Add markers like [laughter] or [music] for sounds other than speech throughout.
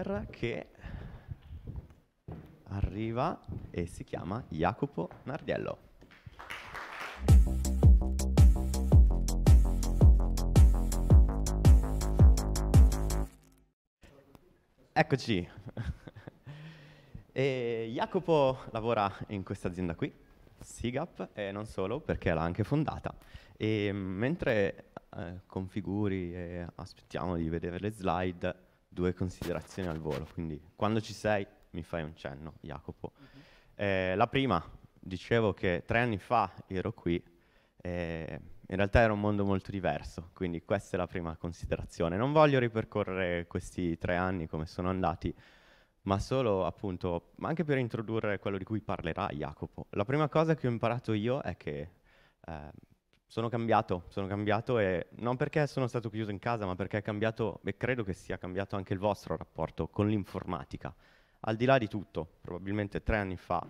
youtuber che arriva e si chiama Jacopo Nardiello. Eccoci. E Jacopo lavora in questa azienda qui, SIGAP, e non solo perché l'ha anche fondata. E mentre eh, configuri e aspettiamo di vedere le slide, due considerazioni al volo, quindi quando ci sei mi fai un cenno, Jacopo. Mm-hmm. Eh, la prima, dicevo che tre anni fa ero qui, eh, in realtà era un mondo molto diverso, quindi questa è la prima considerazione. Non voglio ripercorrere questi tre anni come sono andati, ma solo appunto, ma anche per introdurre quello di cui parlerà Jacopo. La prima cosa che ho imparato io è che eh, sono cambiato, sono cambiato e non perché sono stato chiuso in casa, ma perché è cambiato, e credo che sia cambiato anche il vostro rapporto con l'informatica. Al di là di tutto, probabilmente tre anni fa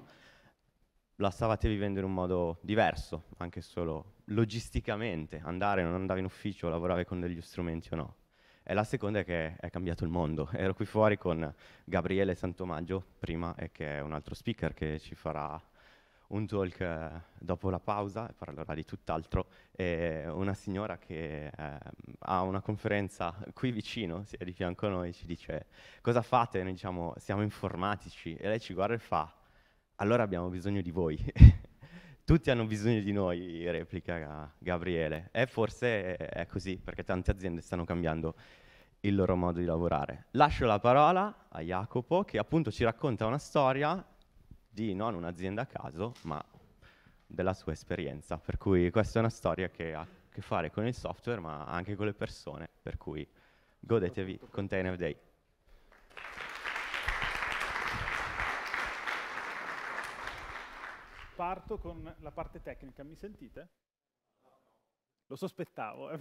la stavate vivendo in un modo diverso, anche solo logisticamente, andare, non andare in ufficio, lavorare con degli strumenti o no. E la seconda è che è cambiato il mondo. [laughs] Ero qui fuori con Gabriele Santomaggio prima e che è un altro speaker che ci farà un talk eh, dopo la pausa, parlerà di tutt'altro, una signora che eh, ha una conferenza qui vicino, si è di fianco a noi, ci dice cosa fate? Noi diciamo siamo informatici e lei ci guarda e fa allora abbiamo bisogno di voi. [laughs] Tutti hanno bisogno di noi, replica Gabriele. E forse è così, perché tante aziende stanno cambiando il loro modo di lavorare. Lascio la parola a Jacopo che appunto ci racconta una storia di non un'azienda a caso, ma della sua esperienza. Per cui questa è una storia che ha a che fare con il software, ma anche con le persone. Per cui godetevi Container Day. Parto con la parte tecnica, mi sentite? Lo sospettavo. Eh,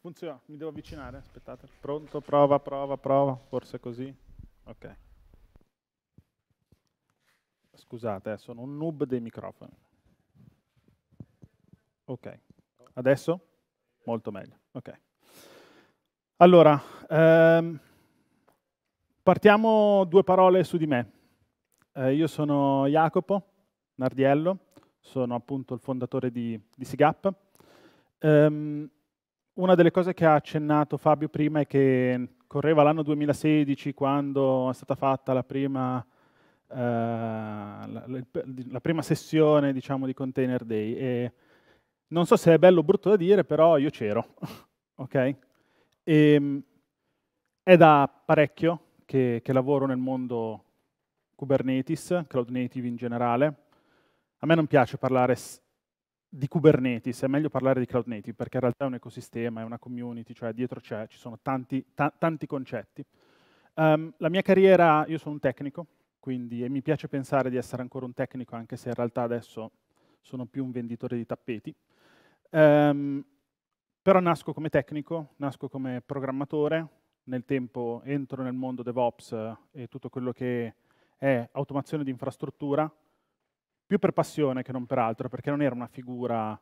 funziona, mi devo avvicinare, aspettate. Pronto, prova, prova, prova, forse così. Ok. Scusate, eh, sono un noob dei microfoni. Ok, adesso? Molto meglio. Ok. Allora, ehm, partiamo due parole su di me. Eh, io sono Jacopo Nardiello, sono appunto il fondatore di, di SIGAP. Um, una delle cose che ha accennato Fabio prima è che correva l'anno 2016 quando è stata fatta la prima eh, la, la, prima sessione diciamo, di Container Day. E non so se è bello o brutto da dire, però io c'ero. [laughs] okay? e, ehm, è da parecchio che, che lavoro nel mondo Kubernetes, cloud native in generale. A me non piace parlare di Kubernetes, è meglio parlare di cloud native, perché in realtà è un ecosistema, è una community, cioè dietro c'è, ci sono tanti, tanti concetti. Um, la mia carriera, io sono un tecnico, quindi, e mi piace pensare di essere ancora un tecnico, anche se in realtà adesso sono più un venditore di tappeti. Um, però nasco come tecnico, nasco come programmatore, nel tempo entro nel mondo DevOps eh, e tutto quello che è automazione di infrastruttura, più per passione che non per altro, perché non era una figura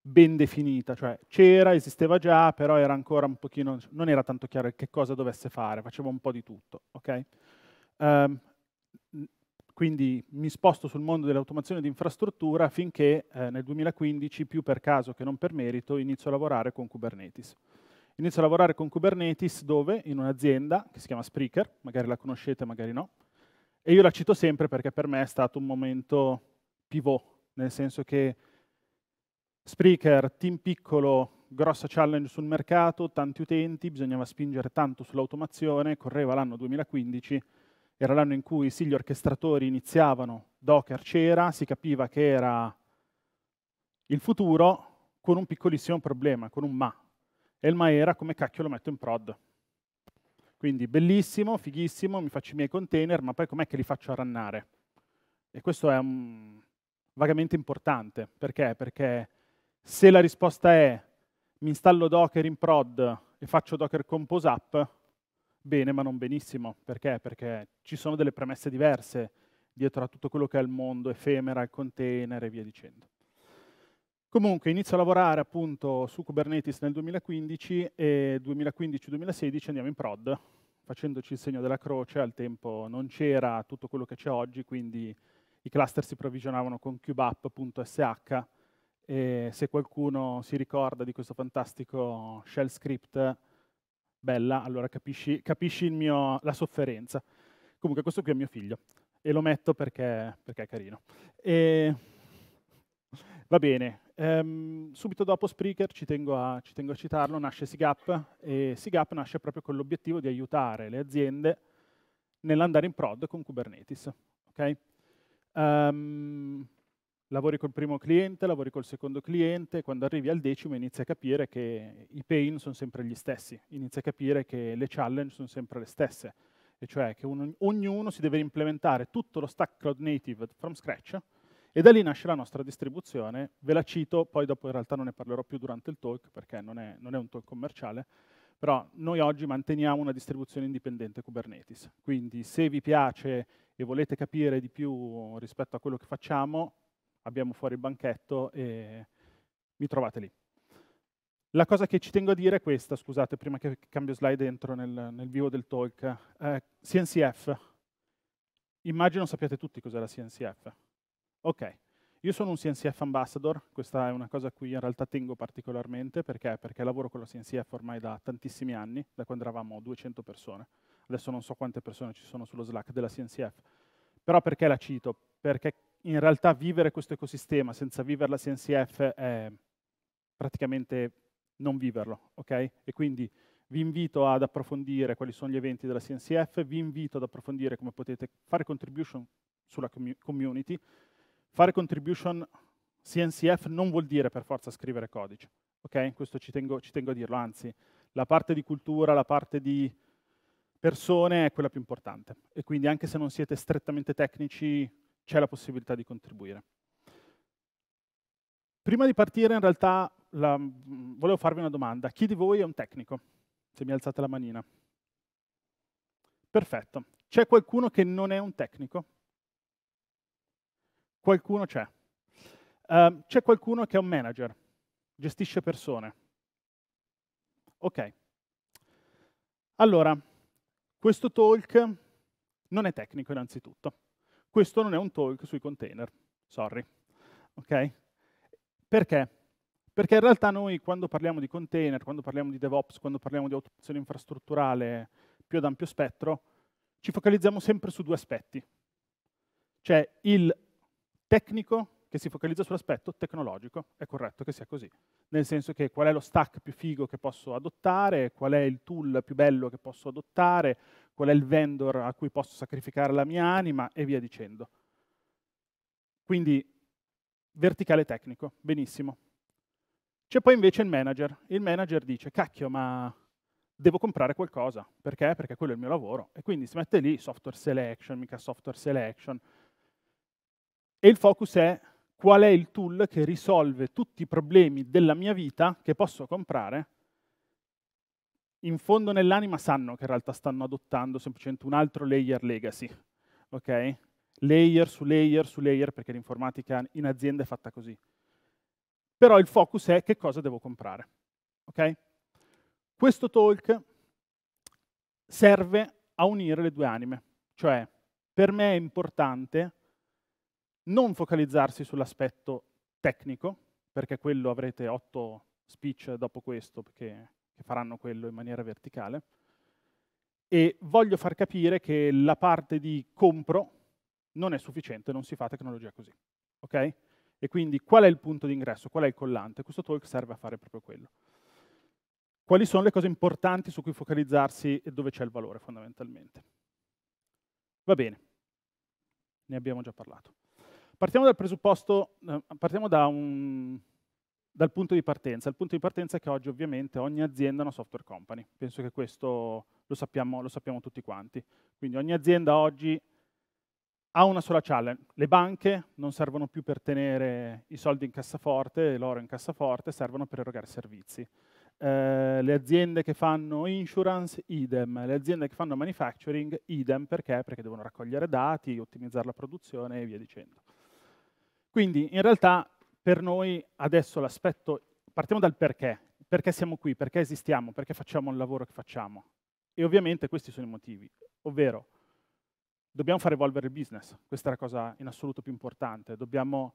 ben definita, cioè c'era, esisteva già, però era ancora un pochino, non era tanto chiaro che cosa dovesse fare, faceva un po' di tutto, ok? Um, quindi mi sposto sul mondo dell'automazione di infrastruttura finché eh, nel 2015, più per caso che non per merito, inizio a lavorare con Kubernetes. Inizio a lavorare con Kubernetes dove? In un'azienda che si chiama Spreaker, magari la conoscete, magari no, e io la cito sempre perché per me è stato un momento pivot, nel senso che Spreaker, team piccolo, grossa challenge sul mercato, tanti utenti, bisognava spingere tanto sull'automazione, correva l'anno 2015 era l'anno in cui sì, gli orchestratori iniziavano, Docker c'era, si capiva che era il futuro con un piccolissimo problema, con un ma. E il ma era come cacchio lo metto in prod. Quindi bellissimo, fighissimo, mi faccio i miei container, ma poi com'è che li faccio arrannare? E questo è um, vagamente importante. Perché? Perché se la risposta è mi installo Docker in prod e faccio Docker Compose App, bene ma non benissimo. Perché? Perché ci sono delle premesse diverse dietro a tutto quello che è il mondo effemera, il container e via dicendo. Comunque inizio a lavorare appunto su Kubernetes nel 2015 e 2015-2016 andiamo in prod, facendoci il segno della croce, al tempo non c'era tutto quello che c'è oggi, quindi i cluster si provvisionavano con kubeapp.sh e se qualcuno si ricorda di questo fantastico shell script bella, allora capisci, capisci mio, la sofferenza. Comunque questo qui è mio figlio e lo metto perché, perché è carino. E... Va bene, ehm, subito dopo Spreaker, ci tengo, a, ci tengo, a, citarlo, nasce SIGAP e SIGAP nasce proprio con l'obiettivo di aiutare le aziende nell'andare in prod con Kubernetes. Okay? Um, lavori col primo cliente, lavori col secondo cliente, quando arrivi al decimo inizi a capire che i pain sono sempre gli stessi, inizi a capire che le challenge sono sempre le stesse, e cioè che un, ognuno si deve implementare tutto lo stack cloud native from scratch, e da lì nasce la nostra distribuzione, ve la cito, poi dopo in realtà non ne parlerò più durante il talk, perché non è, non è un talk commerciale, però noi oggi manteniamo una distribuzione indipendente Kubernetes, quindi se vi piace e volete capire di più rispetto a quello che facciamo, abbiamo fuori il banchetto e mi trovate lì. La cosa che ci tengo a dire è questa, scusate, prima che cambio slide entro nel, nel vivo del talk. Eh, CNCF. Immagino sappiate tutti cos'è la CNCF. Ok. Io sono un CNCF ambassador, questa è una cosa a cui in realtà tengo particolarmente, perché? perché? lavoro con la CNCF ormai da tantissimi anni, da quando eravamo 200 persone. Adesso non so quante persone ci sono sullo Slack della CNCF. Però perché la cito? Perché in realtà vivere questo ecosistema senza vivere la CNCF è praticamente non viverlo, ok? E quindi vi invito ad approfondire quali sono gli eventi della CNCF, vi invito ad approfondire come potete fare contribution sulla community. Fare contribution CNCF non vuol dire per forza scrivere codice, ok? Questo ci tengo, ci tengo a dirlo, anzi, la parte di cultura, la parte di persone è quella più importante. E quindi anche se non siete strettamente tecnici, c'è la possibilità di contribuire. Prima di partire, in realtà, la, volevo farvi una domanda. Chi di voi è un tecnico? Se mi alzate la manina. Perfetto. C'è qualcuno che non è un tecnico? Qualcuno c'è. Uh, c'è qualcuno che è un manager, gestisce persone. Ok. Allora, questo talk non è tecnico innanzitutto. Questo non è un talk sui container, sorry. Okay? Perché? Perché in realtà noi quando parliamo di container, quando parliamo di DevOps, quando parliamo di automazione infrastrutturale più ad ampio spettro, ci focalizziamo sempre su due aspetti. Cioè il tecnico che si focalizza sull'aspetto tecnologico, è corretto che sia così. Nel senso che qual è lo stack più figo che posso adottare, qual è il tool più bello che posso adottare, qual è il vendor a cui posso sacrificare la mia anima e via dicendo. Quindi verticale tecnico, benissimo. C'è poi invece il manager. Il manager dice, cacchio, ma devo comprare qualcosa. Perché? Perché quello è il mio lavoro. E quindi si mette lì software selection, mica software selection. E il focus è qual è il tool che risolve tutti i problemi della mia vita che posso comprare, in fondo nell'anima sanno che in realtà stanno adottando semplicemente un altro layer legacy, ok? Layer su layer su layer, perché l'informatica in azienda è fatta così. Però il focus è che cosa devo comprare, ok? Questo talk serve a unire le due anime, cioè per me è importante non focalizzarsi sull'aspetto tecnico, perché quello avrete otto speech dopo questo, perché, che faranno quello in maniera verticale, e voglio far capire che la parte di compro non è sufficiente, non si fa tecnologia così. Okay? E quindi qual è il punto d'ingresso, qual è il collante? Questo talk serve a fare proprio quello. Quali sono le cose importanti su cui focalizzarsi e dove c'è il valore fondamentalmente? Va bene, ne abbiamo già parlato. Partiamo dal presupposto, eh, partiamo da un, dal punto di partenza. Il punto di partenza è che oggi ovviamente ogni azienda è una software company. Penso che questo lo sappiamo, lo sappiamo tutti quanti. Quindi ogni azienda oggi ha una sola challenge. Le banche non servono più per tenere i soldi in cassaforte, l'oro in cassaforte, servono per erogare servizi. Eh, le aziende che fanno insurance, idem. Le aziende che fanno manufacturing, idem. Perché? Perché devono raccogliere dati, ottimizzare la produzione e via dicendo. Quindi in realtà per noi adesso l'aspetto, partiamo dal perché, perché siamo qui, perché esistiamo, perché facciamo il lavoro che facciamo. E ovviamente questi sono i motivi, ovvero dobbiamo far evolvere il business, questa è la cosa in assoluto più importante, dobbiamo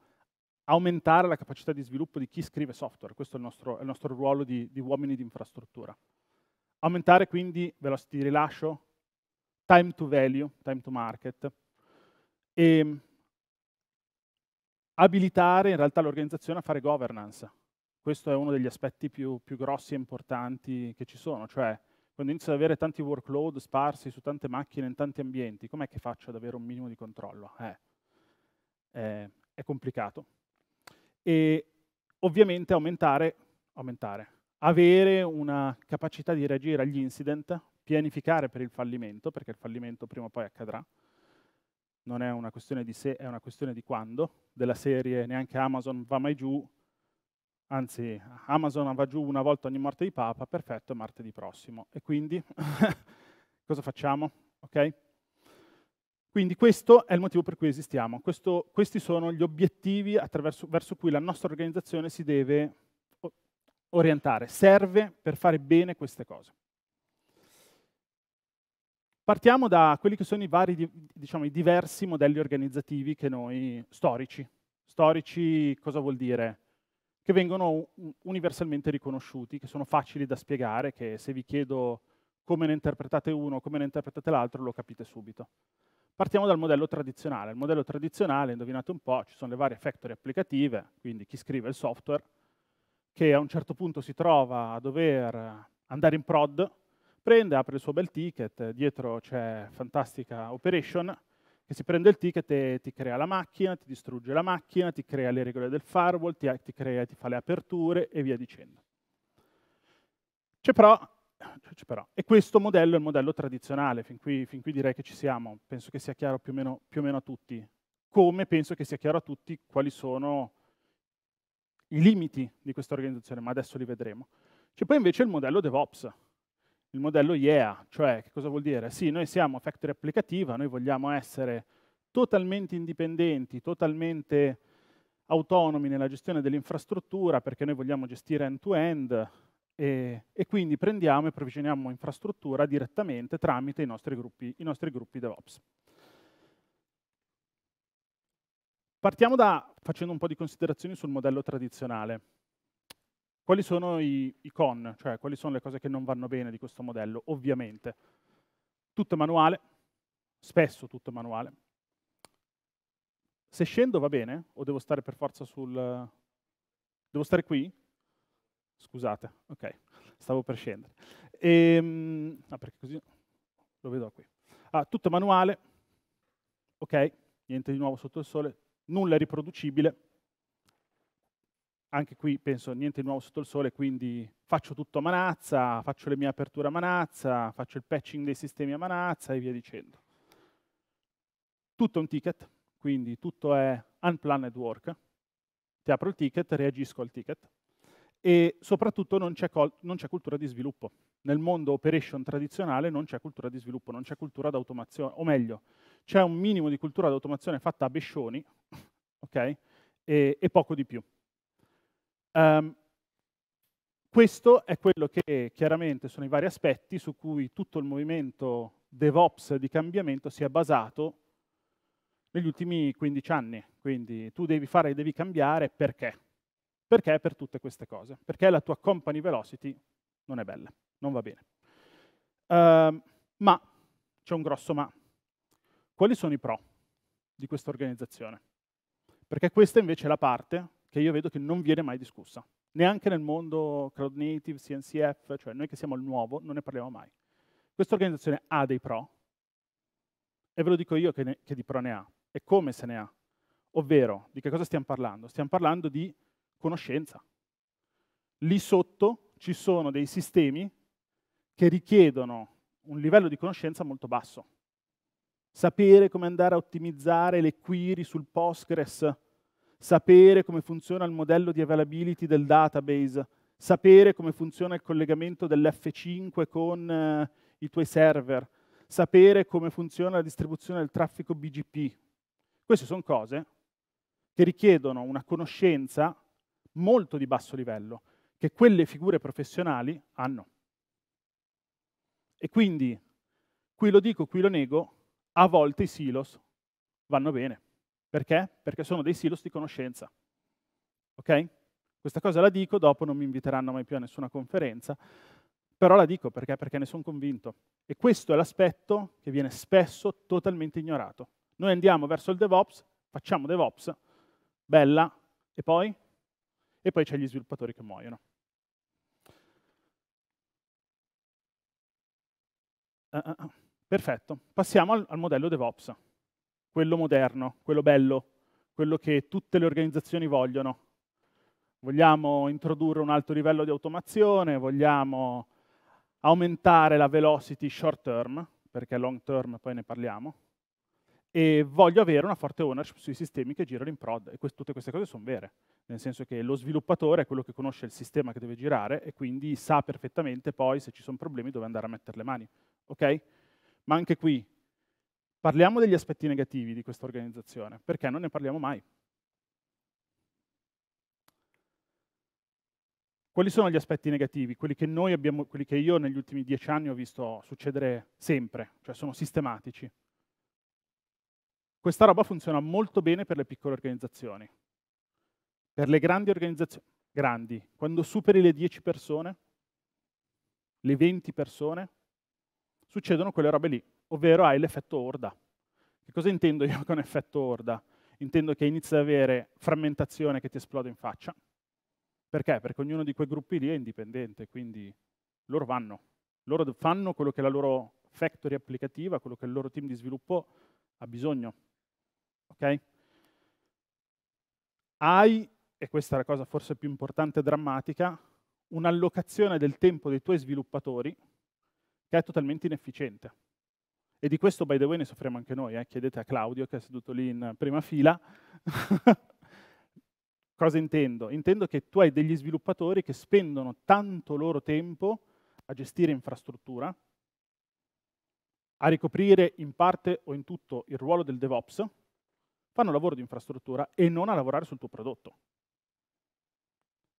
aumentare la capacità di sviluppo di chi scrive software, questo è il nostro, è il nostro ruolo di, di uomini di infrastruttura. Aumentare quindi velocità di rilascio, time to value, time to market, e ehm, abilitare in realtà l'organizzazione a fare governance. Questo è uno degli aspetti più, più grossi e importanti che ci sono, cioè quando inizio ad avere tanti workload sparsi su tante macchine in tanti ambienti, com'è che faccio ad avere un minimo di controllo? Eh, è, è complicato. E ovviamente aumentare, aumentare, avere una capacità di reagire agli incident, pianificare per il fallimento, perché il fallimento prima o poi accadrà, non è una questione di se, è una questione di quando, della serie neanche Amazon va mai giù, anzi Amazon va giù una volta ogni morte di Papa, perfetto, martedì prossimo. E quindi [laughs] cosa facciamo? Okay? Quindi questo è il motivo per cui esistiamo. Questo, questi sono gli obiettivi verso cui la nostra organizzazione si deve orientare. Serve per fare bene queste cose. Partiamo da quelli che sono i vari, diciamo, i diversi modelli organizzativi che noi, storici. Storici cosa vuol dire? Che vengono universalmente riconosciuti, che sono facili da spiegare, che se vi chiedo come ne interpretate uno, come ne interpretate l'altro, lo capite subito. Partiamo dal modello tradizionale. Il modello tradizionale, indovinate un po', ci sono le varie factory applicative, quindi chi scrive il software, che a un certo punto si trova a dover andare in prod, Prende, apre il suo bel ticket, dietro c'è fantastica operation, che si prende il ticket e ti crea la macchina, ti distrugge la macchina, ti crea le regole del firewall, ti, ti, crea, ti fa le aperture e via dicendo. C'è però, però, e questo modello è il modello tradizionale, fin qui, fin qui direi che ci siamo, penso che sia chiaro più o, meno, più o meno a tutti, come penso che sia chiaro a tutti quali sono i limiti di questa organizzazione, ma adesso li vedremo. C'è poi invece il modello DevOps, il modello IEA, cioè che cosa vuol dire? Sì, noi siamo factory applicativa, noi vogliamo essere totalmente indipendenti, totalmente autonomi nella gestione dell'infrastruttura perché noi vogliamo gestire end-to-end e, e, quindi prendiamo e provvisioniamo infrastruttura direttamente tramite i nostri gruppi, i nostri gruppi DevOps. Partiamo da, facendo un po' di considerazioni sul modello tradizionale quali sono i, i con, cioè quali sono le cose che non vanno bene di questo modello, ovviamente. Tutto è manuale, spesso tutto è manuale. Se scendo va bene o devo stare per forza sul... Devo stare qui? Scusate, ok, [laughs] stavo per scendere. Ehm, no, ah, perché così lo vedo qui. Ah, tutto manuale, ok, niente di nuovo sotto il sole, nulla è riproducibile, anche qui penso niente nuovo sotto il sole, quindi faccio tutto a manazza, faccio le mie aperture a manazza, faccio il patching dei sistemi a manazza e via dicendo. Tutto è un ticket, quindi tutto è unplanned work. Ti apro il ticket, reagisco al ticket e soprattutto non c'è, cultura di sviluppo. Nel mondo operation tradizionale non c'è cultura di sviluppo, non c'è cultura d'automazione, o meglio, c'è un minimo di cultura d'automazione fatta a bescioni, [laughs] ok? E, e poco di più. Um, questo è quello che chiaramente sono i vari aspetti su cui tutto il movimento DevOps di cambiamento si è basato negli ultimi 15 anni. Quindi tu devi fare e devi cambiare perché? Perché per tutte queste cose? Perché la tua company velocity non è bella, non va bene. Uh, ma, c'è un grosso ma, quali sono i pro di questa organizzazione? Perché questa invece è la parte che io vedo che non viene mai discussa, neanche nel mondo cloud native, CNCF, cioè noi che siamo il nuovo, non ne parliamo mai. Questa organizzazione ha dei pro, e ve lo dico io che, ne, che di pro ne ha, e come se ne ha. Ovvero, di che cosa stiamo parlando? Stiamo parlando di conoscenza. Lì sotto ci sono dei sistemi che richiedono un livello di conoscenza molto basso. Sapere come andare a ottimizzare le query sul Postgres sapere come funziona il modello di availability del database, sapere come funziona il collegamento dell'F5 con eh, i tuoi server, sapere come funziona la distribuzione del traffico BGP. Queste sono cose che richiedono una conoscenza molto di basso livello, che quelle figure professionali hanno. E quindi, qui lo dico, qui lo nego, a volte i silos vanno bene. Perché? Perché sono dei silos di conoscenza. Ok? Questa cosa la dico, dopo non mi inviteranno mai più a nessuna conferenza, però la dico perché? Perché ne sono convinto. E questo è l'aspetto che viene spesso totalmente ignorato. Noi andiamo verso il DevOps, facciamo DevOps, bella, e poi? E poi c'è gli sviluppatori che muoiono. Uh, uh, perfetto, passiamo al, al modello DevOps quello moderno, quello bello, quello che tutte le organizzazioni vogliono. Vogliamo introdurre un alto livello di automazione, vogliamo aumentare la velocity short term, perché long term poi ne parliamo, e voglio avere una forte ownership sui sistemi che girano in prod, e quest tutte queste cose sono vere, nel senso che lo sviluppatore è quello che conosce il sistema che deve girare e quindi sa perfettamente poi se ci sono problemi dove andare a mettere le mani. Okay? Ma anche qui Parliamo degli aspetti negativi di questa organizzazione, perché non ne parliamo mai. Quali sono gli aspetti negativi? Quelli che, abbiamo, quelli che, io negli ultimi dieci anni ho visto succedere sempre, cioè sono sistematici. Questa roba funziona molto bene per le piccole organizzazioni. Per le grandi organizzazioni, grandi, quando superi le 10 persone, le 20 persone, succedono quelle robe lì, ovvero hai l'effetto orda. Che cosa intendo io [laughs] con effetto orda? Intendo che inizi ad avere frammentazione che ti esplode in faccia. Perché? Perché ognuno di quei gruppi lì è indipendente, quindi loro vanno. Loro fanno quello che la loro factory applicativa, quello che il loro team di sviluppo ha bisogno. Okay? Hai, e questa è la cosa forse più importante e drammatica, un'allocazione del tempo dei tuoi sviluppatori che è totalmente inefficiente e di questo, by the way, ne soffriamo anche noi, eh? chiedete a Claudio che è seduto lì in prima fila. [laughs] Cosa intendo? Intendo che tu hai degli sviluppatori che spendono tanto loro tempo a gestire infrastruttura, a ricoprire in parte o in tutto il ruolo del DevOps, fanno lavoro di infrastruttura e non a lavorare sul tuo prodotto.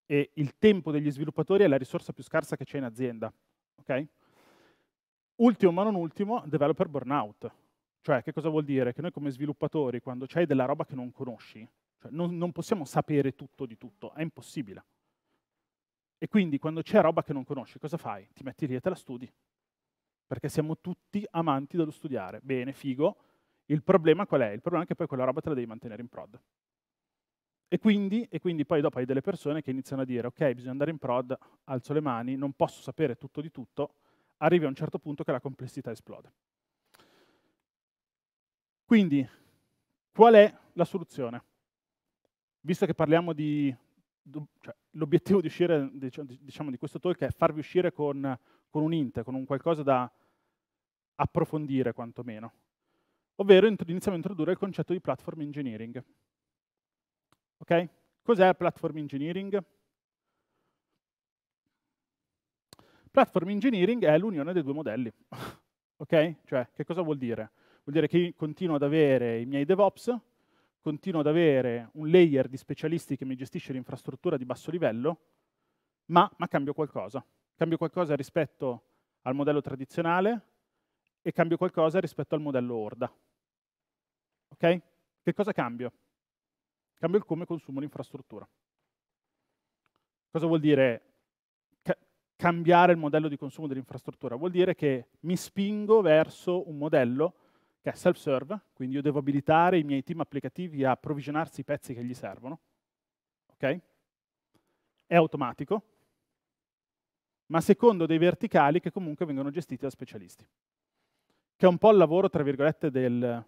E il tempo degli sviluppatori è la risorsa più scarsa che c'è in azienda. Okay? Ultimo ma non ultimo, developer burnout. Cioè, che cosa vuol dire? Che noi come sviluppatori, quando c'hai della roba che non conosci, cioè non, non possiamo sapere tutto di tutto, è impossibile. E quindi quando c'è roba che non conosci, cosa fai? Ti metti lì e te la studi. Perché siamo tutti amanti dello studiare. Bene, figo. Il problema qual è? Il problema è che poi quella roba te la devi mantenere in prod. E quindi, e quindi, poi dopo hai delle persone che iniziano a dire ok, bisogna andare in prod, alzo le mani, non posso sapere tutto di tutto, arrivi a un certo punto che la complessità esplode. Quindi, qual è la soluzione? Visto che parliamo di... Cioè, l'obiettivo di uscire, diciamo, di questo talk è farvi uscire con, con un int, con un qualcosa da approfondire quantomeno. Ovvero iniziamo a introdurre il concetto di platform engineering. Ok? Cos'è platform engineering? Platform engineering è l'unione dei due modelli. [laughs] ok? Cioè, che cosa vuol dire? Vuol dire che io continuo ad avere i miei DevOps, continuo ad avere un layer di specialisti che mi gestisce l'infrastruttura di basso livello, ma, ma cambio qualcosa. Cambio qualcosa rispetto al modello tradizionale e cambio qualcosa rispetto al modello Orda. Ok? Che cosa cambio? Cambio il come consumo l'infrastruttura. Cosa vuol dire cambiare il modello di consumo dell'infrastruttura, vuol dire che mi spingo verso un modello che è self-serve, quindi io devo abilitare i miei team applicativi a provvisionarsi i pezzi che gli servono, ok? È automatico, ma secondo dei verticali che comunque vengono gestiti da specialisti, che è un po' il lavoro, tra virgolette, del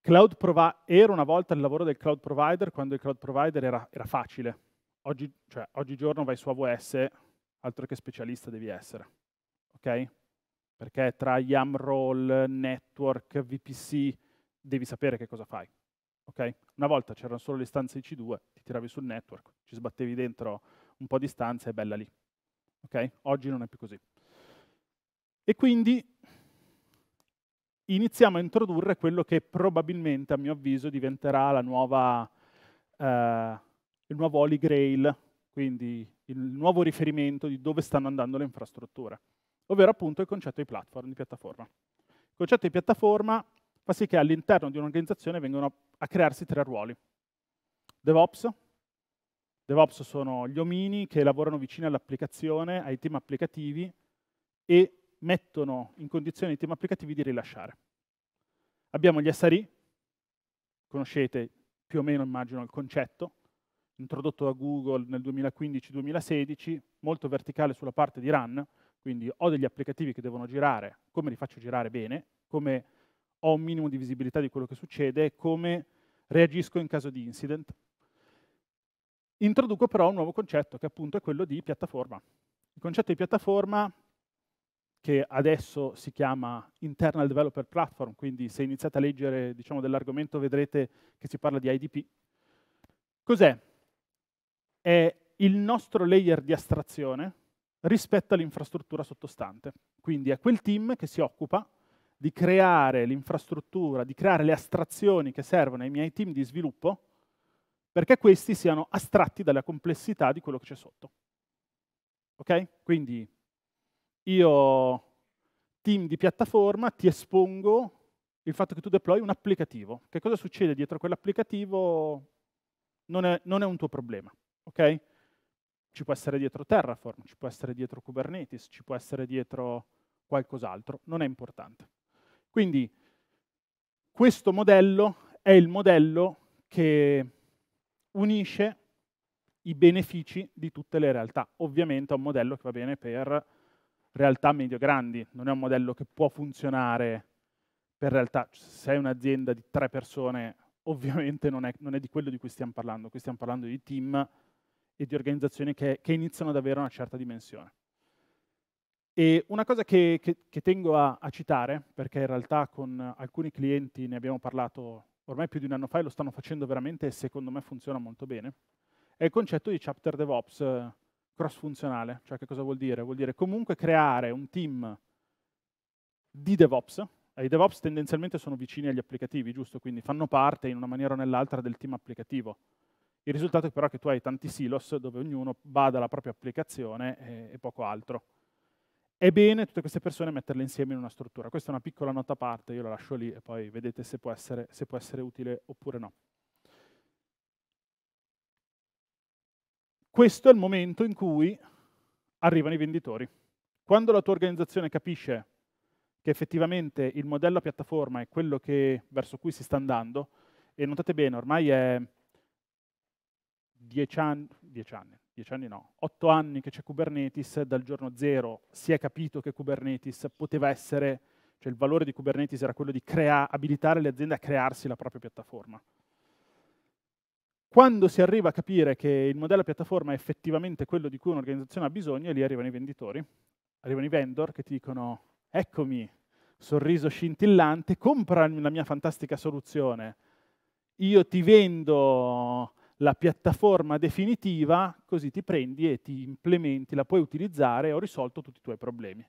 cloud provider, era una volta il lavoro del cloud provider quando il cloud provider era, era facile, Oggi, cioè, oggigiorno vai su AWS, altro che specialista devi essere, ok? Perché tra YAM network, VPC, devi sapere che cosa fai, ok? Una volta c'erano solo le stanze IC2, ti tiravi sul network, ci sbattevi dentro un po' di stanze e bella lì, ok? Oggi non è più così. E quindi iniziamo a introdurre quello che probabilmente, a mio avviso, diventerà la nuova, eh, il nuovo Holy Grail, quindi il nuovo riferimento di dove stanno andando le infrastrutture, ovvero appunto il concetto di platform, di piattaforma. Il concetto di piattaforma fa sì che all'interno di un'organizzazione vengano a crearsi tre ruoli. DevOps, DevOps sono gli omini che lavorano vicino all'applicazione, ai team applicativi e mettono in condizione i team applicativi di rilasciare. Abbiamo gli SRI, conoscete più o meno immagino il concetto, introdotto da Google nel 2015-2016, molto verticale sulla parte di run, quindi ho degli applicativi che devono girare, come li faccio girare bene, come ho un minimo di visibilità di quello che succede e come reagisco in caso di incident. Introduco però un nuovo concetto che appunto è quello di piattaforma. Il concetto di piattaforma che adesso si chiama Internal Developer Platform, quindi se iniziate a leggere diciamo, dell'argomento vedrete che si parla di IDP. Cos'è? è il nostro layer di astrazione rispetto all'infrastruttura sottostante. Quindi è quel team che si occupa di creare l'infrastruttura, di creare le astrazioni che servono ai miei team di sviluppo perché questi siano astratti dalla complessità di quello che c'è sotto. Ok? Quindi io, team di piattaforma, ti espongo il fatto che tu deploy un applicativo. Che cosa succede dietro quell'applicativo non è, non è un tuo problema. Ok? Ci può essere dietro Terraform, ci può essere dietro Kubernetes, ci può essere dietro qualcos'altro, non è importante. Quindi questo modello è il modello che unisce i benefici di tutte le realtà. Ovviamente è un modello che va bene per realtà medio-grandi, non è un modello che può funzionare per realtà. Se sei un'azienda di tre persone, ovviamente non è, non è di quello di cui stiamo parlando, qui stiamo parlando di team e di organizzazioni che, che iniziano ad avere una certa dimensione. E una cosa che, che, che tengo a, a, citare, perché in realtà con alcuni clienti ne abbiamo parlato ormai più di un anno fa e lo stanno facendo veramente e secondo me funziona molto bene, è il concetto di chapter DevOps eh, cross-funzionale. Cioè che cosa vuol dire? Vuol dire comunque creare un team di DevOps, eh, i DevOps tendenzialmente sono vicini agli applicativi, giusto? Quindi fanno parte in una maniera o nell'altra del team applicativo. Il risultato è però che tu hai tanti silos dove ognuno bada la propria applicazione e, e poco altro. È bene tutte queste persone metterle insieme in una struttura. Questa è una piccola nota a parte, io la lascio lì e poi vedete se può essere, se può essere utile oppure no. Questo è il momento in cui arrivano i venditori. Quando la tua organizzazione capisce che effettivamente il modello a piattaforma è quello che, verso cui si sta andando, e notate bene, ormai è dieci anni, dieci anni, dieci anni no, otto anni che c'è Kubernetes, dal giorno zero si è capito che Kubernetes poteva essere, cioè il valore di Kubernetes era quello di crea, abilitare le aziende a crearsi la propria piattaforma. Quando si arriva a capire che il modello piattaforma è effettivamente quello di cui un'organizzazione ha bisogno, lì arrivano i venditori, arrivano i vendor che ti dicono eccomi, sorriso scintillante, compra la mia fantastica soluzione, io ti vendo la piattaforma definitiva, così ti prendi e ti implementi, la puoi utilizzare e ho risolto tutti i tuoi problemi.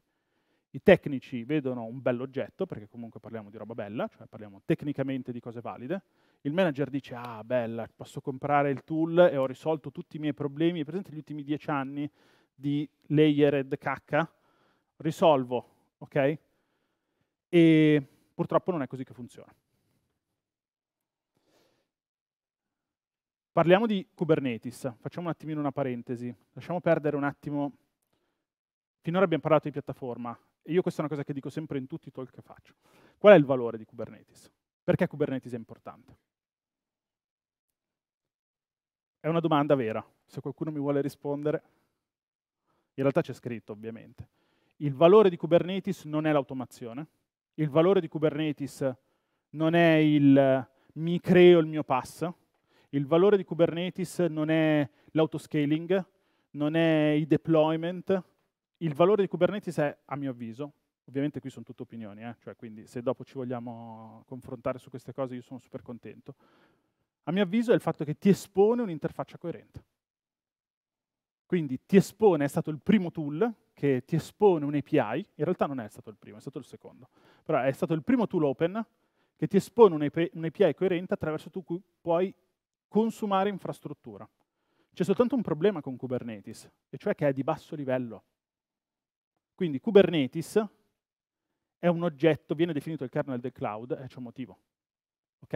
I tecnici vedono un bell'oggetto, perché comunque parliamo di roba bella, cioè parliamo tecnicamente di cose valide. Il manager dice, ah bella, posso comprare il tool e ho risolto tutti i miei problemi, presente gli ultimi dieci anni di layered cacca, risolvo, ok? E purtroppo non è così che funziona. Parliamo di Kubernetes, facciamo un attimino una parentesi, lasciamo perdere un attimo, finora abbiamo parlato di piattaforma, e io questa è una cosa che dico sempre in tutti i talk che faccio. Qual è il valore di Kubernetes? Perché Kubernetes è importante? È una domanda vera, se qualcuno mi vuole rispondere. In realtà c'è scritto, ovviamente. Il valore di Kubernetes non è l'automazione, il valore di Kubernetes non è il mi creo il mio pass, il valore di Kubernetes non è l'autoscaling, non è i deployment. Il valore di Kubernetes è, a mio avviso, ovviamente qui sono tutte opinioni, eh? cioè, quindi se dopo ci vogliamo confrontare su queste cose io sono super contento, a mio avviso è il fatto che ti espone un'interfaccia coerente. Quindi ti espone, è stato il primo tool che ti espone un API, in realtà non è stato il primo, è stato il secondo, però è stato il primo tool open che ti espone un API coerente attraverso cui puoi consumare infrastruttura. C'è soltanto un problema con Kubernetes, e cioè che è di basso livello. Quindi Kubernetes è un oggetto, viene definito il kernel del cloud, e c'è un motivo. Ok?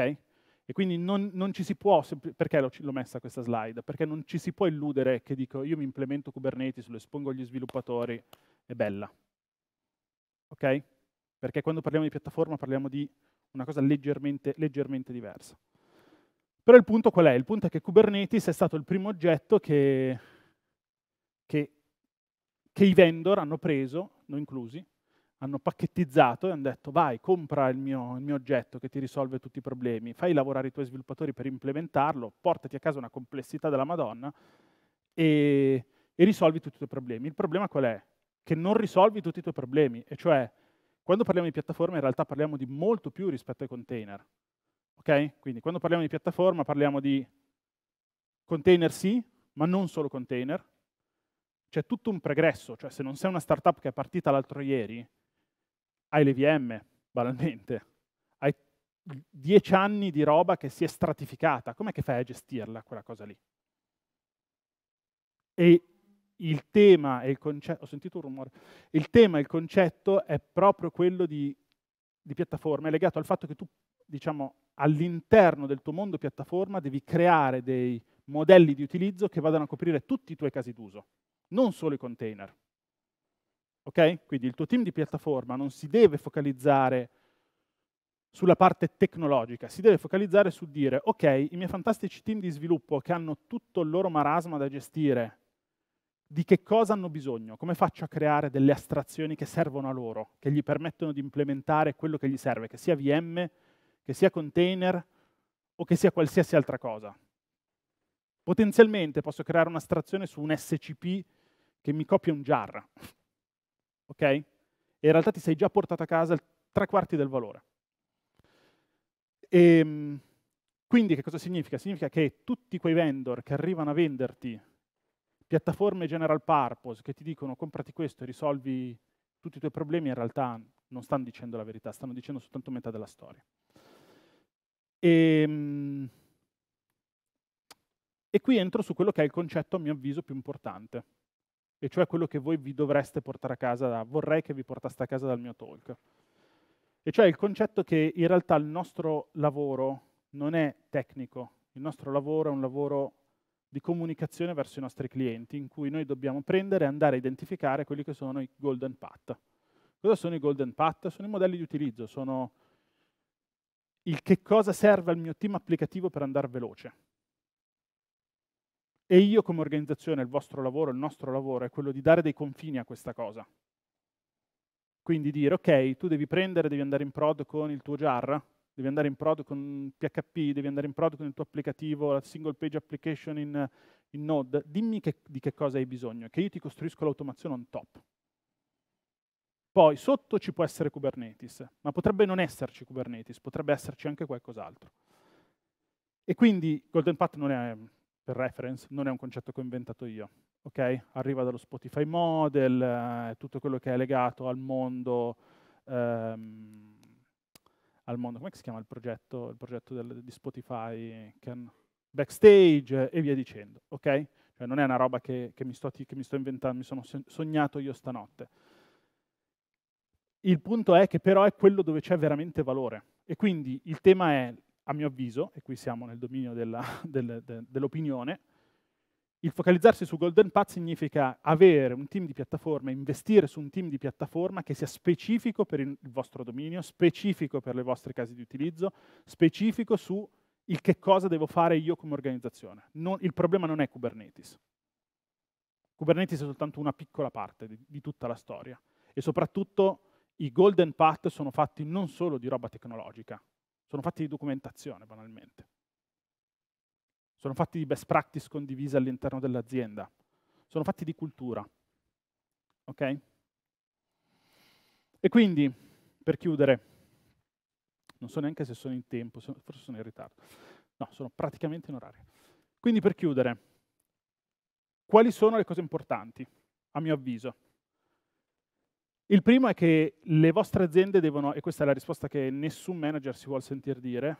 E quindi non, non, ci si può, perché l'ho messa questa slide? Perché non ci si può illudere che dico io mi implemento Kubernetes, lo espongo agli sviluppatori, è bella. Ok? Perché quando parliamo di piattaforma parliamo di una cosa leggermente, leggermente diversa. Però il punto qual è? Il punto è che Kubernetes è stato il primo oggetto che, che, che i vendor hanno preso, noi inclusi, hanno pacchettizzato e hanno detto vai, compra il mio, il mio, oggetto che ti risolve tutti i problemi, fai lavorare i tuoi sviluppatori per implementarlo, portati a casa una complessità della Madonna e, e risolvi tutti i tuoi problemi. Il problema qual è? Che non risolvi tutti i tuoi problemi, e cioè quando parliamo di piattaforme in realtà parliamo di molto più rispetto ai container. Ok? Quindi quando parliamo di piattaforma parliamo di container sì, ma non solo container. C'è tutto un pregresso, cioè se non sei una startup che è partita l'altro ieri, hai le VM, banalmente, hai dieci anni di roba che si è stratificata, com'è che fai a gestirla quella cosa lì? E il tema e il concetto, ho sentito un rumore, il tema e il concetto è proprio quello di, di piattaforma, è legato al fatto che tu diciamo, all'interno del tuo mondo piattaforma devi creare dei modelli di utilizzo che vadano a coprire tutti i tuoi casi d'uso, non solo i container. Ok? Quindi il tuo team di piattaforma non si deve focalizzare sulla parte tecnologica, si deve focalizzare su dire, ok, i miei fantastici team di sviluppo che hanno tutto il loro marasma da gestire, di che cosa hanno bisogno? Come faccio a creare delle astrazioni che servono a loro, che gli permettono di implementare quello che gli serve, che sia VM che sia container o che sia qualsiasi altra cosa. Potenzialmente posso creare un'astrazione su un SCP che mi copia un jar, [laughs] ok? E in realtà ti sei già portato a casa tre quarti del valore. E, ehm, quindi che cosa significa? Significa che tutti quei vendor che arrivano a venderti piattaforme general purpose che ti dicono comprati questo e risolvi tutti i tuoi problemi in realtà non stanno dicendo la verità, stanno dicendo soltanto metà della storia. E, ehm, e qui entro su quello che è il concetto, a mio avviso, più importante, e cioè quello che voi vi dovreste portare a casa, da, vorrei che vi portaste a casa dal mio talk. E cioè il concetto che in realtà il nostro lavoro non è tecnico, il nostro lavoro è un lavoro di comunicazione verso i nostri clienti, in cui noi dobbiamo prendere e andare a identificare quelli che sono i golden path. Cosa sono i golden path? Sono i modelli di utilizzo, sono il che cosa serve al mio team applicativo per andare veloce. E io come organizzazione, il vostro lavoro, il nostro lavoro è quello di dare dei confini a questa cosa. Quindi dire, ok, tu devi prendere, devi andare in prod con il tuo jar, devi andare in prod con PHP, devi andare in prod con il tuo applicativo, la single page application in, in Node, dimmi che, di che cosa hai bisogno, che io ti costruisco l'automazione on top. Poi sotto ci può essere Kubernetes, ma potrebbe non esserci Kubernetes, potrebbe esserci anche qualcos'altro. E quindi Golden Path non è, per reference, non è un concetto che ho inventato io. Okay? Arriva dallo Spotify Model, eh, tutto quello che è legato al mondo, ehm, al mondo come si chiama il progetto, il progetto del, di Spotify, can, backstage e via dicendo. Okay? Cioè non è una roba che, che, mi, sto, che mi sto inventando, mi sono sognato io stanotte il punto è che però è quello dove c'è veramente valore. E quindi il tema è, a mio avviso, e qui siamo nel dominio dell'opinione, [laughs] del, de, il focalizzarsi su Golden Path significa avere un team di piattaforma, investire su un team di piattaforma che sia specifico per il vostro dominio, specifico per le vostre case di utilizzo, specifico su il che cosa devo fare io come organizzazione. Non, il problema non è Kubernetes. Kubernetes è soltanto una piccola parte di, di tutta la storia. E soprattutto i golden path sono fatti non solo di roba tecnologica, sono fatti di documentazione banalmente. Sono fatti di best practice condivise all'interno dell'azienda, sono fatti di cultura. Ok? E quindi, per chiudere, non so neanche se sono in tempo, forse sono in ritardo. No, sono praticamente in orario. Quindi per chiudere, quali sono le cose importanti, a mio avviso? Il primo è che le vostre aziende devono, e questa è la risposta che nessun manager si vuole sentire dire,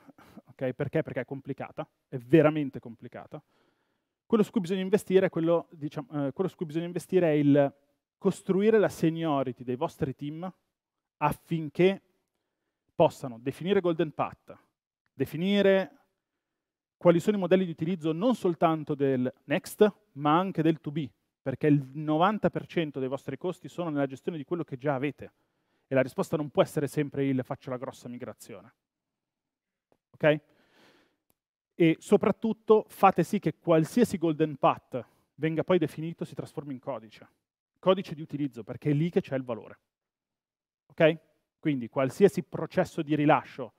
okay? perché? Perché è complicata, è veramente complicata. Quello su cui bisogna investire è, quello, diciamo, eh, quello su cui bisogna investire è il costruire la seniority dei vostri team affinché possano definire golden path, definire quali sono i modelli di utilizzo non soltanto del next, ma anche del to be, perché il 90% dei vostri costi sono nella gestione di quello che già avete. E la risposta non può essere sempre il faccio la grossa migrazione. Ok? E soprattutto fate sì che qualsiasi golden path venga poi definito si trasformi in codice. Codice di utilizzo, perché è lì che c'è il valore. Ok? Quindi qualsiasi processo di rilascio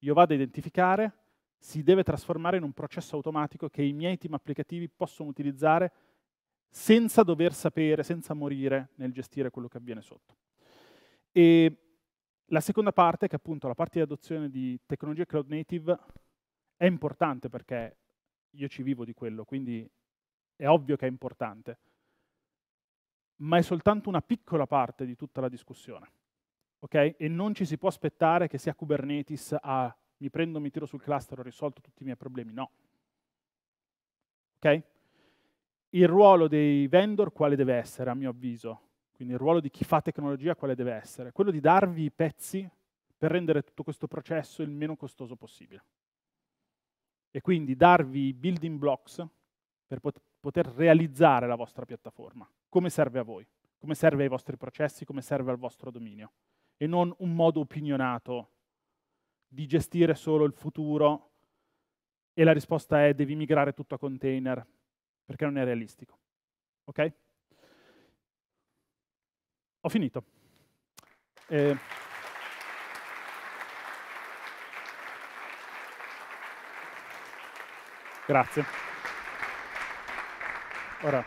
io vado a identificare si deve trasformare in un processo automatico che i miei team applicativi possono utilizzare senza dover sapere, senza morire nel gestire quello che avviene sotto. E la seconda parte, che è appunto la parte di adozione di tecnologie cloud native, è importante perché io ci vivo di quello, quindi è ovvio che è importante, ma è soltanto una piccola parte di tutta la discussione. Okay? E non ci si può aspettare che sia Kubernetes a mi prendo, mi tiro sul cluster, ho risolto tutti i miei problemi. No. Okay? il ruolo dei vendor quale deve essere, a mio avviso? Quindi il ruolo di chi fa tecnologia quale deve essere? Quello di darvi i pezzi per rendere tutto questo processo il meno costoso possibile. E quindi darvi i building blocks per pot poter realizzare la vostra piattaforma, come serve a voi, come serve ai vostri processi, come serve al vostro dominio, e non un modo opinionato di gestire solo il futuro e la risposta è devi migrare tutto a container perché non è realistico. Ok? Ho finito. Eh, Grazie. Ora,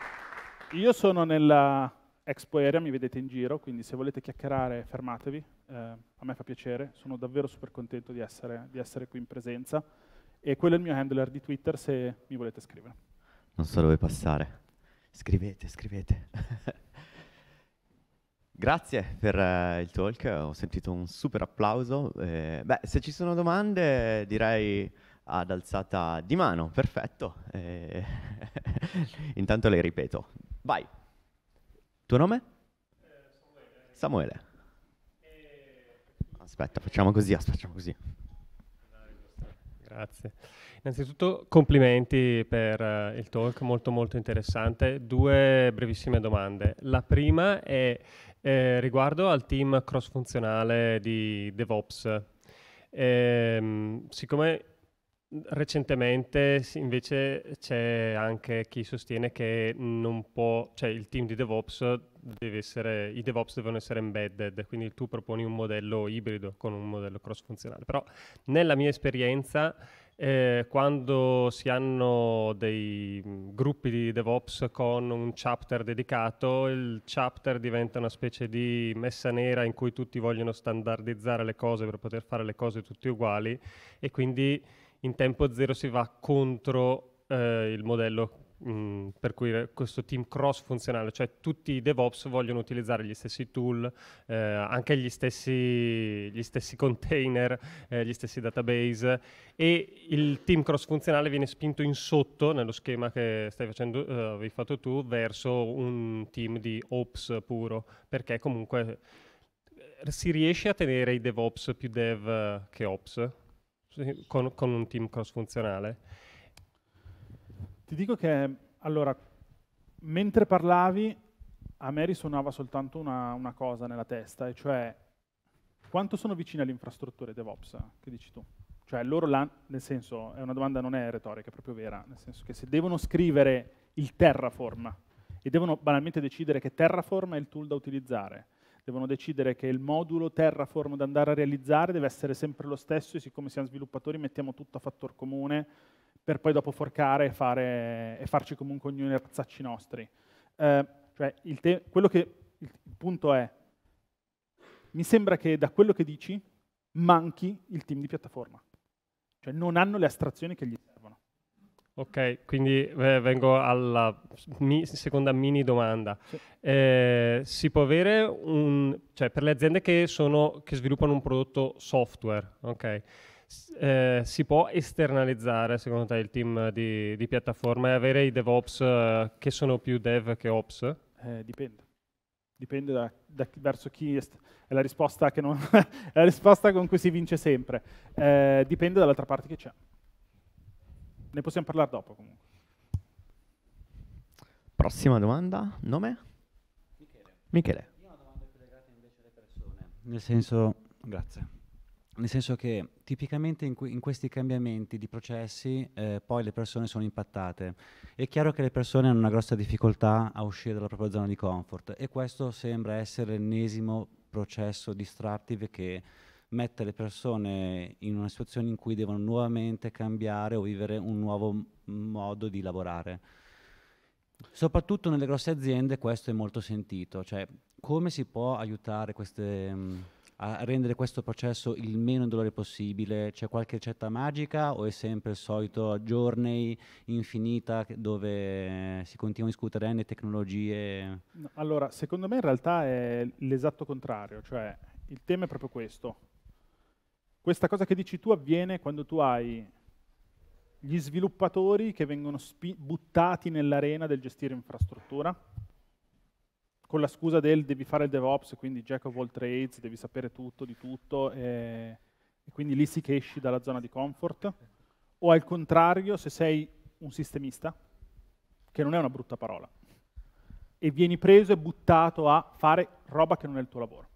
io sono nella Expo Area, mi vedete in giro, quindi se volete chiacchierare fermatevi, eh, a me fa piacere, sono davvero super contento di essere, di essere qui in presenza e quello è il mio handler di Twitter se mi volete scrivere. Non so dove passare. Scrivete, scrivete. [laughs] Grazie per eh, il talk, ho sentito un super applauso. Eh, beh, se ci sono domande direi ad alzata di mano, perfetto. Eh, [laughs] intanto le ripeto. Vai. Tuo nome? Samuele. Samuele. Aspetta, facciamo così, facciamo così. Grazie. Innanzitutto complimenti per uh, il talk, molto molto interessante. Due brevissime domande. La prima è eh, riguardo al team cross funzionale di DevOps. Eh, siccome Recentemente invece c'è anche chi sostiene che non può, cioè il team di DevOps deve essere, i DevOps devono essere embedded, quindi tu proponi un modello ibrido con un modello cross funzionale. Però nella mia esperienza eh, quando si hanno dei mm, gruppi di DevOps con un chapter dedicato, il chapter diventa una specie di messa nera in cui tutti vogliono standardizzare le cose per poter fare le cose tutte uguali e quindi in tempo zero si va contro eh, il modello Mm, per cui eh, questo team cross funzionale, cioè tutti i DevOps vogliono utilizzare gli stessi tool, eh, anche gli stessi, gli stessi container, eh, gli stessi database e il team cross funzionale viene spinto in sotto nello schema che stai facendo, eh, avevi fatto tu, verso un team di ops puro, perché comunque eh, si riesce a tenere i DevOps più dev eh, che ops? con, con un team cross funzionale? Ti dico che, allora, mentre parlavi, a me risuonava soltanto una, una cosa nella testa, e cioè quanto sono vicine alle infrastrutture DevOps che dici tu? Cioè loro là, nel senso, è una domanda non è retorica, è proprio vera, nel senso che se devono scrivere il Terraform e devono banalmente decidere che Terraform è il tool da utilizzare, devono decidere che il modulo Terraform da andare a realizzare deve essere sempre lo stesso e siccome siamo sviluppatori mettiamo tutto a fattor comune per poi dopo forcare e, fare, e farci comunque ognuno i razzacci nostri. Eh, cioè il, che, il punto è, mi sembra che da quello che dici manchi il team di piattaforma. Cioè non hanno le astrazioni che gli Ok, quindi eh, vengo alla mi- seconda mini domanda. Sì. Eh, si può avere un... cioè per le aziende che, sono, che sviluppano un prodotto software, ok? eh, si può esternalizzare secondo te il team di, di piattaforma e avere i DevOps eh, che sono più dev che Ops? Eh, dipende. Dipende da, da, verso chi è, st- è, la non, [laughs] è, la risposta con cui si vince sempre. Eh, dipende dall'altra parte che c'è. Ne possiamo parlare dopo comunque. Prossima domanda, nome? Michele. Michele. Io ho una domanda più invece alle persone, nel senso, grazie, nel senso che tipicamente in, in questi cambiamenti di processi eh, poi le persone sono impattate. È chiaro che le persone hanno una grossa difficoltà a uscire dalla propria zona di comfort e questo sembra essere l'ennesimo processo disruptive che mette le persone in una situazione in cui devono nuovamente cambiare o vivere un nuovo modo di lavorare. Soprattutto nelle grosse aziende questo è molto sentito, cioè come si può aiutare queste, mm, a rendere questo processo il meno dolore possibile? C'è qualche ricetta magica o è sempre il solito journey infinita dove si continua a discutere N eh, tecnologie? Allora, secondo me in realtà è l'esatto contrario, cioè il tema è proprio questo. Questa cosa che dici tu avviene quando tu hai gli sviluppatori che vengono spi- buttati nell'arena del gestire infrastruttura, con la scusa del devi fare il DevOps, quindi jack of all trades, devi sapere tutto di tutto, e, e quindi lì si che esci dalla zona di comfort. O al contrario, se sei un sistemista, che non è una brutta parola, e vieni preso e buttato a fare roba che non è il tuo lavoro.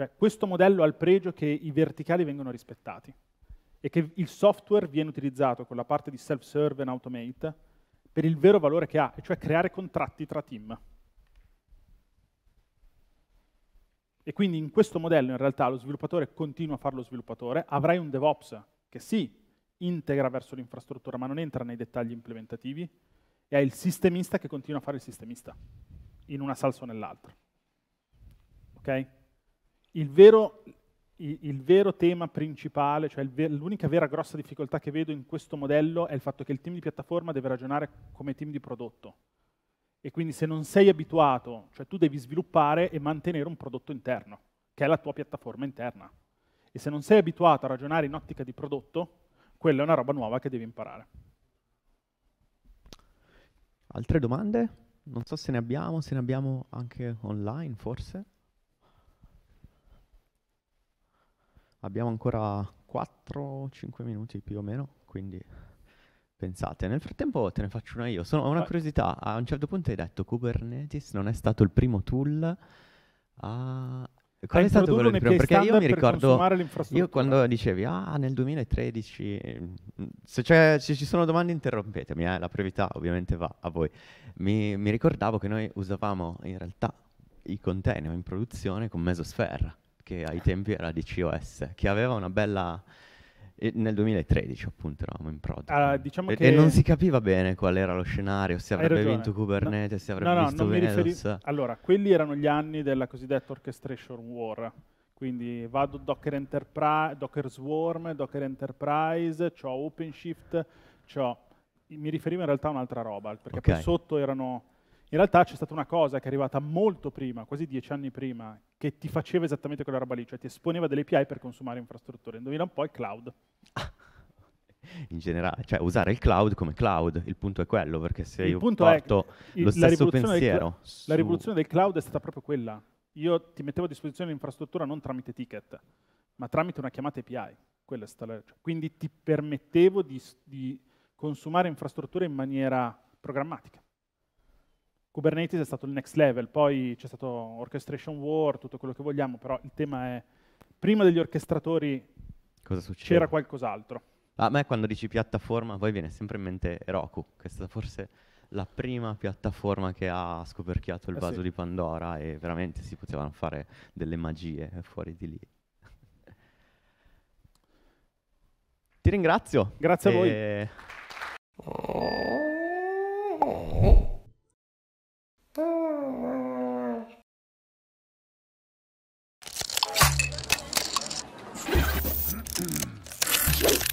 Cioè, questo modello ha il pregio che i verticali vengono rispettati e che il software viene utilizzato con la parte di self-serve and automate per il vero valore che ha, e cioè creare contratti tra team. E quindi in questo modello in realtà lo sviluppatore continua a fare lo sviluppatore, avrai un DevOps che sì, integra verso l'infrastruttura ma non entra nei dettagli implementativi, e hai il sistemista che continua a fare il sistemista, in una salsa o nell'altra. Okay? il vero, il, vero tema principale, cioè ver, l'unica vera grossa difficoltà che vedo in questo modello è il fatto che il team di piattaforma deve ragionare come team di prodotto. E quindi se non sei abituato, cioè tu devi sviluppare e mantenere un prodotto interno, che è la tua piattaforma interna. E se non sei abituato a ragionare in ottica di prodotto, quella è una roba nuova che devi imparare. Altre domande? Non so se ne abbiamo, se ne abbiamo anche online forse. Abbiamo ancora 4-5 minuti più o meno, quindi pensate. Nel frattempo te ne faccio una io. Sono ho una curiosità, a un certo punto hai detto Kubernetes non è stato il primo tool a... Ah, qual è cioè, stato quello di primo? Perché io mi ricordo, io quando dicevi, ah, nel 2013, mm, se, se ci sono domande interrompetemi, eh, la priorità ovviamente va a voi. Mi, mi ricordavo che noi usavamo in realtà i container in produzione con Mesosphere che ai tempi era di COS, che aveva una bella... E nel 2013 appunto eravamo in prod. Ah, diciamo e, e, non si capiva bene qual era lo scenario, se avrebbe vinto Kubernetes, no, se avrebbe no, no, visto Venetos. Riferi... Allora, quelli erano gli anni della cosiddetta orchestration war. Quindi vado Docker, Enterpri- Docker Swarm, Docker Enterprise, ho OpenShift, c'ho... mi riferivo in realtà a un'altra roba, perché okay. poi sotto erano in realtà c'è stata una cosa che è arrivata molto prima, quasi dieci anni prima, che ti faceva esattamente quella roba lì, cioè ti esponeva delle API per consumare infrastrutture. Indovina un po' il cloud. [laughs] In generale, cioè usare il cloud come cloud, il punto è quello, perché se il io porto è, lo stesso pensiero... Su... La rivoluzione del cloud è stata proprio quella. Io ti mettevo a disposizione l'infrastruttura non tramite ticket, ma tramite una chiamata API. La, cioè, quindi ti permettevo di, di consumare infrastrutture in maniera programmatica. Kubernetes è stato il next level, poi c'è stato orchestration war, tutto quello che vogliamo, però il tema è, prima degli orchestratori c'era qualcos'altro. A me quando dici piattaforma, poi viene sempre in mente Heroku, che è stata forse la prima piattaforma che ha scoperchiato il eh vaso sì. di Pandora e veramente si potevano fare delle magie fuori di lì. Ti ringrazio. Grazie e... a voi. Thank mm-hmm. you.